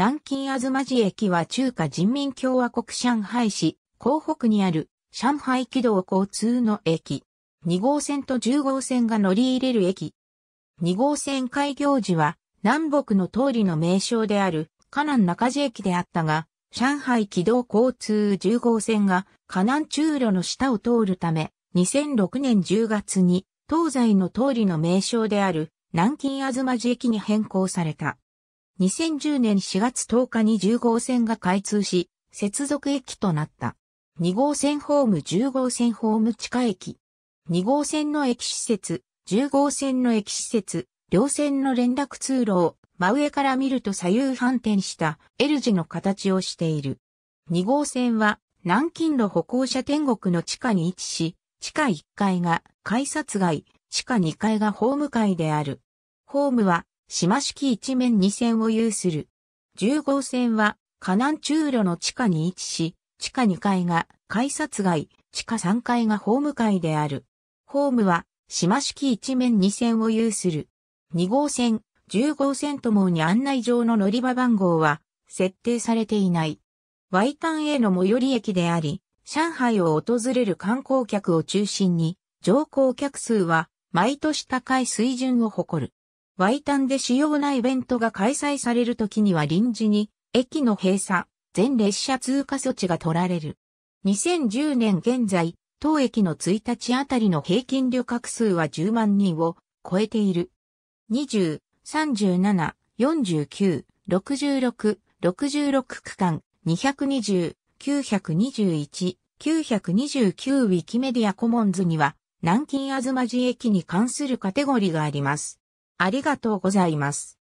南京あずま寺駅は中華人民共和国上海市、江北にある上海軌道交通の駅。2号線と10号線が乗り入れる駅。2号線開業時は南北の通りの名称である河南中寺駅であったが、上海軌道交通10号線が河南中路の下を通るため、2006年10月に東西の通りの名称である南京あずま寺駅に変更された。2010年4月10日に10号線が開通し、接続駅となった。2号線ホーム10号線ホーム地下駅。2号線の駅施設、10号線の駅施設、両線の連絡通路を真上から見ると左右反転した L 字の形をしている。2号線は南京路歩行者天国の地下に位置し、地下1階が改札街、地下2階がホーム階である。ホームは島式一面二線を有する。十号線は、河南中路の地下に位置し、地下二階が改札街、地下三階がホーム街である。ホームは、島式一面二線を有する。二号線、十号線ともに案内状の乗り場番号は、設定されていない。ワイタンへの最寄り駅であり、上海を訪れる観光客を中心に、乗降客数は毎年高い水準を誇る。ワイタンで主要なイベントが開催される時には臨時に、駅の閉鎖、全列車通過措置が取られる。2010年現在、当駅の1日あたりの平均旅客数は10万人を超えている。20、37、49、66、66区間、220、921、929ウィキメディアコモンズには、南京あずまじ駅に関するカテゴリーがあります。ありがとうございます。